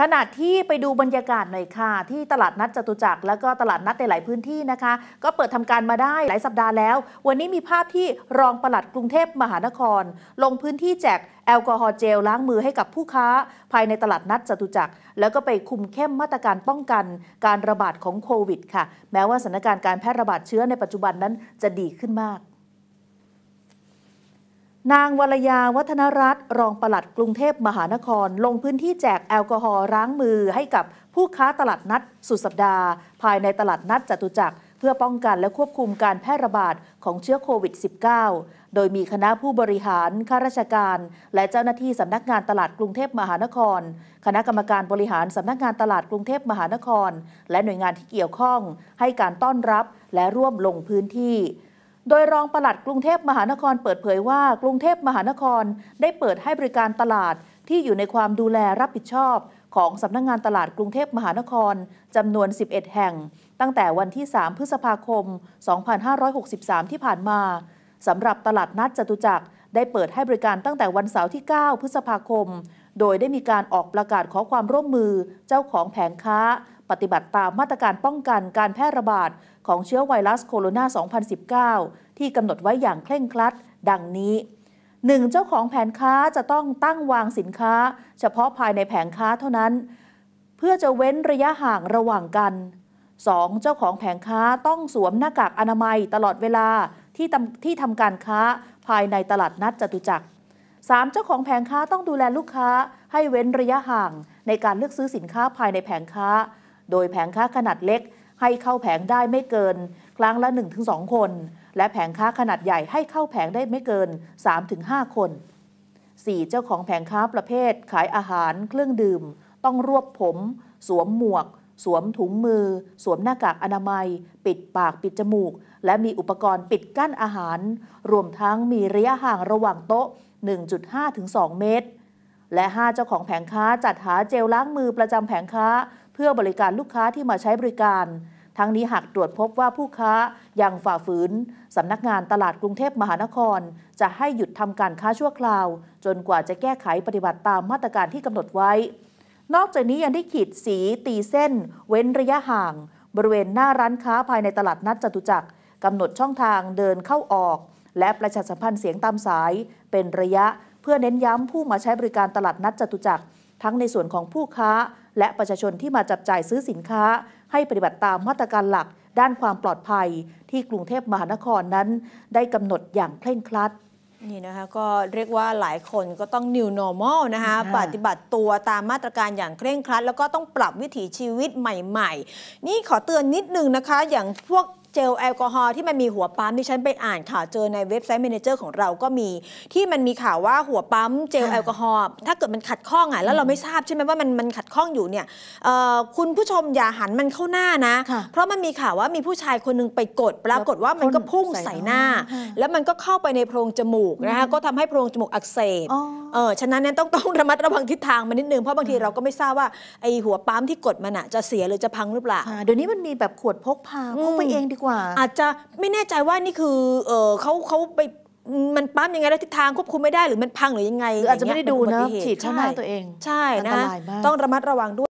ขณะที่ไปดูบรรยากาศหน่อยค่ะ ที่ตลาดนัดจตุจักรแล้วก็ตลาดนัดในหลายพื้นที่นะคะ ก็เปิดทำการมาได้หลายสัปดาห์แล้ว วันนี้มีภาพที่รองปลัดกรุงเทพมหานคร ลงพื้นที่แจกแอลกอฮอล์เจลล้างมือให้กับผู้ค้า ภายในตลาดนัดจตุจักรแล้วก็ไปคุมเข้มมาตรการป้องกันการระบาดของโควิดค่ะ แม้ว่าสถานการณ์การแพร่ระบาดเชื้อในปัจจุบันนั้นจะดีขึ้นมากนางวรยาวัฒนรัตน์รองปลัดกรุงเทพมหานคร ลงพื้นที่แจกแอลกอฮอล์ล้างมือให้กับผู้ค้าตลาดนัดสุดสัปดาห์ภายในตลาดนัดจตุจักรเพื่อป้องกันและควบคุมการแพร่ระบาดของเชื้อโควิด -19 โดยมีคณะผู้บริหารข้าราชการ และเจ้าหน้าที่สำนักงานตลาดกรุงเทพมหานคร คณะกรรมการบริหารสำนักงานตลาดกรุงเทพมหานคร และหน่วยงานที่เกี่ยวข้อง ให้การต้อนรับและร่วมลงพื้นที่โดยรองปลัดกรุงเทพมหานครเปิดเผยว่ากรุงเทพมหานคร ได้เปิดให้บริการตลาดที่อยู่ในความดูแลรับผิดชอบ ของสำนักงงานตลาดกรุงเทพมหานครจำนวน 11 แห่ง ตั้งแต่วันที่ 3 พฤษภาคม 2563 ที่ผ่านมาสำหรับตลาดนัดจตุจักรได้เปิดให้บริการตั้งแต่วันเสาร์ที่ 9 พฤษภาคม โดยได้มีการออกประกาศขอความร่วมมือเจ้าของแผงค้าปฏิบัติตามมาตรการป้องกันการแพร่ระบาดของเชื้อไวรัสโคโรนา 2019 ที่ กำหนดไว้อย่างเคร่งครัด ดังนี้ 1. เจ้าของแผงค้าจะต้องตั้งวางสินค้า เฉพาะภายในแผงค้าเท่านั้น เพื่อจะเว้นระยะห่างระหว่างกัน 2. เจ้าของแผงค้าต้องสวมหน้ากากอนามัย ตลอดเวลาที่ทำที่ทำการค้าภายในตลาดนัดจตุจักร 3. เจ้าของแผงค้าต้องดูแลลูกค้า ให้เว้นระยะห่าง ในการเลือกซื้อสินค้าภายในแผงค้าโดยแผงค้าขนาดเล็กให้เข้าแผงได้ไม่เกินครั้งละ1-2 คน และแผงค้าขนาดใหญ่ให้เข้าแผงได้ไม่เกิน 3-5 คน 4. เจ้าของแผงค้าประเภท ขายอาหาร เครื่องดื่ม ต้องรวบผม สวมหมวก สวมถุงมือ สวมหน้ากากอนามัย ปิดปากปิดจมูก และมีอุปกรณ์ปิดกั้นอาหาร รวมทั้งมีระยะห่างระหว่างโต๊ะ 1.5-2 เมตรและ5เจ้าของแผงค้าจัดหาเจลล้างมือประจำแผงค้าเพื่อบริการลูกค้าที่มาใช้บริการ ทั้งนี้หากตรวจพบว่าผู้ค้ายังฝ่าฝืน สำนักงานตลาดกรุงเทพมหานคร จะให้หยุดทำการค้าชั่วคราว จนกว่าจะแก้ไขปฏิบัติตามมาตรการที่กำหนดไว้ นอกจากนี้ยังได้ขีดสีตีเส้นเว้นระยะห่าง บริเวณหน้าร้านค้าภายในตลาดนัดจตุจักรกำหนดช่องทางเดินเข้าออก และประชาสัมพันธ์เสียงตามสาย เป็นระยะเพื่อเน้นย้ำผู้มาใช้บริการตลาดนัดจตุจักรทั้งในส่วนของผู้ค้า และประชาชนที่มาจับจ่ายซื้อสินค้า ให้ปฏิบัติตามมาตรการหลักด้านความปลอดภัยที่กรุงเทพมหานครนั้นได้กำหนดอย่างเคร่งครัด นี่นะคะก็เรียกว่าหลายคนก็ต้อง new normal นะคะ ปฏิบัติตัวตามมาตรการอย่างเคร่งครัด แล้วก็ต้องปรับวิถีชีวิตใหม่ ๆ นี่ขอเตือนนิดนึงนะคะอย่างพวกเจลแอลกอฮอล์ที่มันมีหัวปั๊มที่ฉันไปอ่านข่าวเจอในเว็บไซต์เมนเจอร์ของเราก็มีที่มันมีข่าวว่าหัวปั๊มเจลแอลกอฮอล์ถ้าเกิดมันขัดข้องอ่ะแล้วเราไม่ทราบใช่ไหมว่ามัน มันขัดข้องอยู่เนี่ยคุณผู้ชมอย่าหันมันเข้าหน้านะ เพราะมันมีข่าวว่ามีผู้ชายคนนึงไปกดปรากฏว่ามันก็พุ่งใส่หน้า แล้วมันก็เข้าไปในโพรงจมูกนะคะก็ทำให้โพรงจมูกอักเสบเออฉะนั้นเนี่ยต้องต้องระมัดระวังทิศทางมันนิดนึงเพราะบางทีเราก็ไม่ทราบว่าไอหัวปั๊มที่กดมันอ่ะจะเสียหรือจะพังหรือเปล่าเดี๋ยวนี้มันมีแบบขวดพกพาพกไปเองดีกว่าอาจจะไม่แน่ใจว่านี่คือ เออเขาเขาไปมันปั๊มยังไงแล้วทิศทางควบคุมไม่ได้หรือมันพังหรือยังไง อาจจะไม่ได้ดูนะฉีดเข้าหน้าตัวเอง ใช่นะ ต้องระมัดระวังด้วย